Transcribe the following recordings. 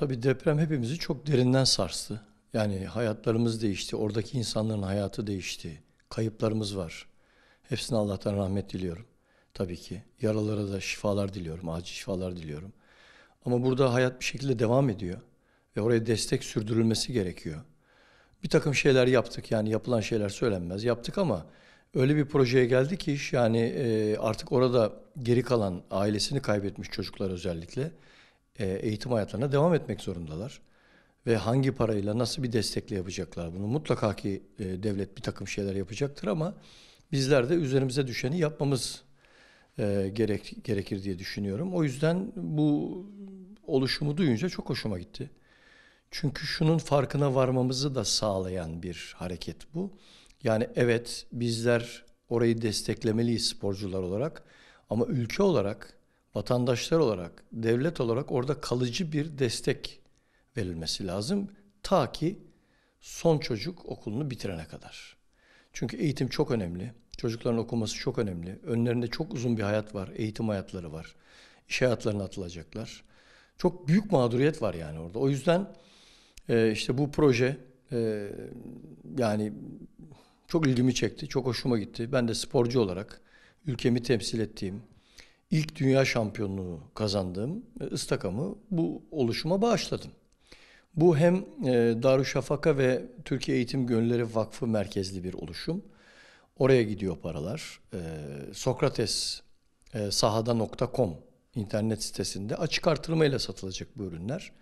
Tabii deprem hepimizi çok derinden sarstı. Yani hayatlarımız değişti, oradaki insanların hayatı değişti. Kayıplarımız var. Hepsine Allah'tan rahmet diliyorum. Tabii ki. Yaralara da şifalar diliyorum, acil şifalar diliyorum. Ama burada hayat bir şekilde devam ediyor. Ve oraya destek sürdürülmesi gerekiyor. Bir takım şeyler yaptık yani yapılan şeyler söylenmez. Yaptık ama öyle bir projeye geldi ki iş yani artık orada geri kalan ailesini kaybetmiş çocuklar özellikle e, eğitim hayatlarına devam etmek zorundalar. Ve hangi parayla nasıl bir destekle yapacaklar bunu mutlaka ki e, devlet bir takım şeyler yapacaktır ama bizler de üzerimize düşeni yapmamız e, gerek, gerekir diye düşünüyorum. O yüzden bu oluşumu duyunca çok hoşuma gitti. Çünkü şunun farkına varmamızı da sağlayan bir hareket bu. Yani evet bizler orayı desteklemeliyiz sporcular olarak ama ülke olarak vatandaşlar olarak, devlet olarak orada kalıcı bir destek verilmesi lazım. Ta ki son çocuk okulunu bitirene kadar. Çünkü eğitim çok önemli. Çocukların okuması çok önemli. Önlerinde çok uzun bir hayat var. Eğitim hayatları var. İş hayatlarına atılacaklar. Çok büyük mağduriyet var yani orada. O yüzden e, işte bu proje e, yani çok ilgimi çekti. Çok hoşuma gitti. Ben de sporcu olarak ülkemi temsil ettiğim, ilk dünya şampiyonluğu kazandığım ıstakamı e, bu oluşuma bağışladım. Bu hem e, Darüşşafaka ve Türkiye Eğitim Gönülleri Vakfı merkezli bir oluşum. Oraya gidiyor paralar. E, Sokrates sahada.com internet sitesinde açık artırmayla satılacak bu ürünler.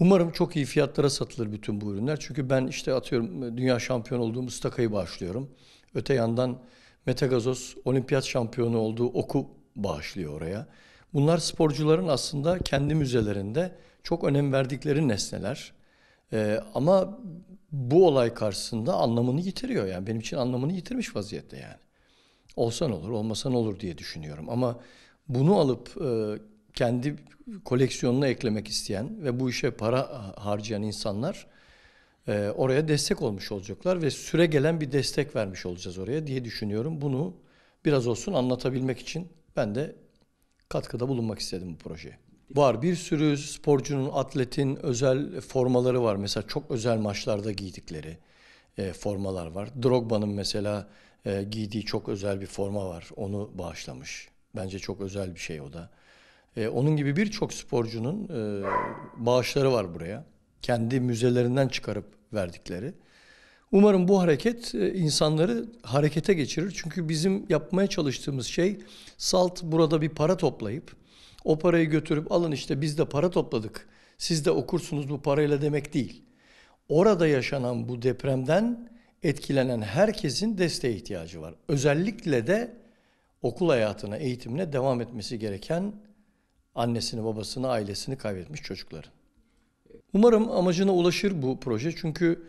Umarım çok iyi fiyatlara satılır bütün bu ürünler. Çünkü ben işte atıyorum dünya şampiyon olduğum Staka'yı bağışlıyorum. Öte yandan Metagazos olimpiyat şampiyonu olduğu oku bağışlıyor oraya. Bunlar sporcuların aslında kendi müzelerinde çok önem verdikleri nesneler. Ee, ama bu olay karşısında anlamını yitiriyor yani benim için anlamını yitirmiş vaziyette yani. Olsan olur, olmasa ne olur diye düşünüyorum ama bunu alıp e, kendi koleksiyonuna eklemek isteyen ve bu işe para harcayan insanlar e, oraya destek olmuş olacaklar ve süre gelen bir destek vermiş olacağız oraya diye düşünüyorum. Bunu biraz olsun anlatabilmek için ben de katkıda bulunmak istedim bu projeye. Var bir sürü sporcunun, atletin özel formaları var. Mesela çok özel maçlarda giydikleri e, formalar var. Drogba'nın mesela e, giydiği çok özel bir forma var. Onu bağışlamış. Bence çok özel bir şey o da. E, onun gibi birçok sporcunun e, bağışları var buraya. Kendi müzelerinden çıkarıp verdikleri. Umarım bu hareket e, insanları harekete geçirir. Çünkü bizim yapmaya çalıştığımız şey salt burada bir para toplayıp o parayı götürüp alın işte biz de para topladık. Siz de okursunuz bu parayla demek değil. Orada yaşanan bu depremden etkilenen herkesin desteğe ihtiyacı var. Özellikle de okul hayatına, eğitimine devam etmesi gereken annesini, babasını, ailesini kaybetmiş çocukların. Umarım amacına ulaşır bu proje çünkü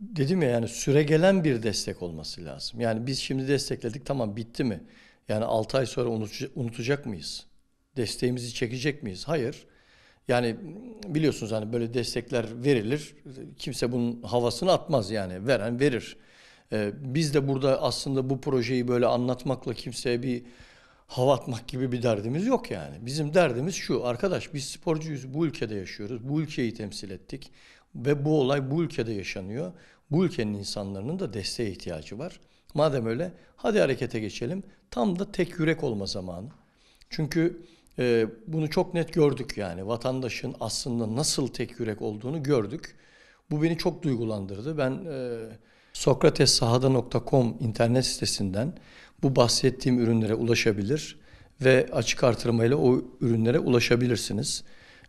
dedim ya yani süre gelen bir destek olması lazım. Yani biz şimdi destekledik tamam bitti mi? Yani 6 ay sonra unutacak mıyız? Desteğimizi çekecek miyiz? Hayır. Yani biliyorsunuz hani böyle destekler verilir. Kimse bunun havasını atmaz yani. Veren verir. Ee, biz de burada aslında bu projeyi böyle anlatmakla kimseye bir hava atmak gibi bir derdimiz yok yani. Bizim derdimiz şu arkadaş biz sporcuyuz bu ülkede yaşıyoruz. Bu ülkeyi temsil ettik ve bu olay bu ülkede yaşanıyor. Bu ülkenin insanların da desteğe ihtiyacı var. Madem öyle hadi harekete geçelim. Tam da tek yürek olma zamanı. Çünkü e, bunu çok net gördük yani. Vatandaşın aslında nasıl tek yürek olduğunu gördük. Bu beni çok duygulandırdı. Ben e, sokratessahada.com internet sitesinden bu bahsettiğim ürünlere ulaşabilir ve açık artırmayla o ürünlere ulaşabilirsiniz.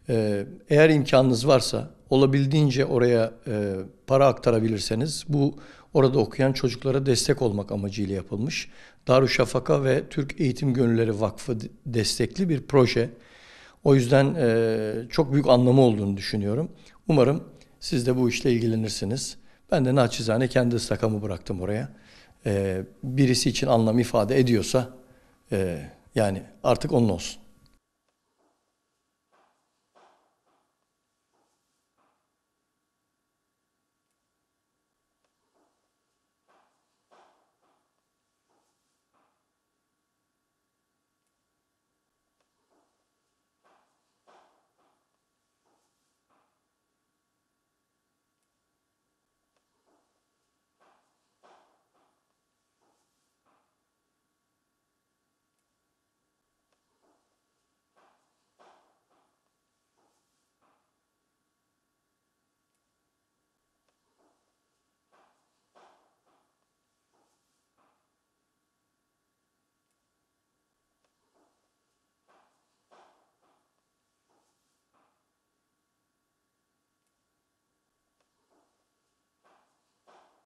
Ee, eğer imkanınız varsa olabildiğince oraya e, para aktarabilirseniz bu orada okuyan çocuklara destek olmak amacıyla yapılmış. Darüşşafaka ve Türk Eğitim Gönülleri Vakfı destekli bir proje. O yüzden e, çok büyük anlamı olduğunu düşünüyorum. Umarım siz de bu işle ilgilenirsiniz. Ben de naçizane kendi sakamı bıraktım oraya. E, birisi için anlam ifade ediyorsa e, yani artık onun olsun.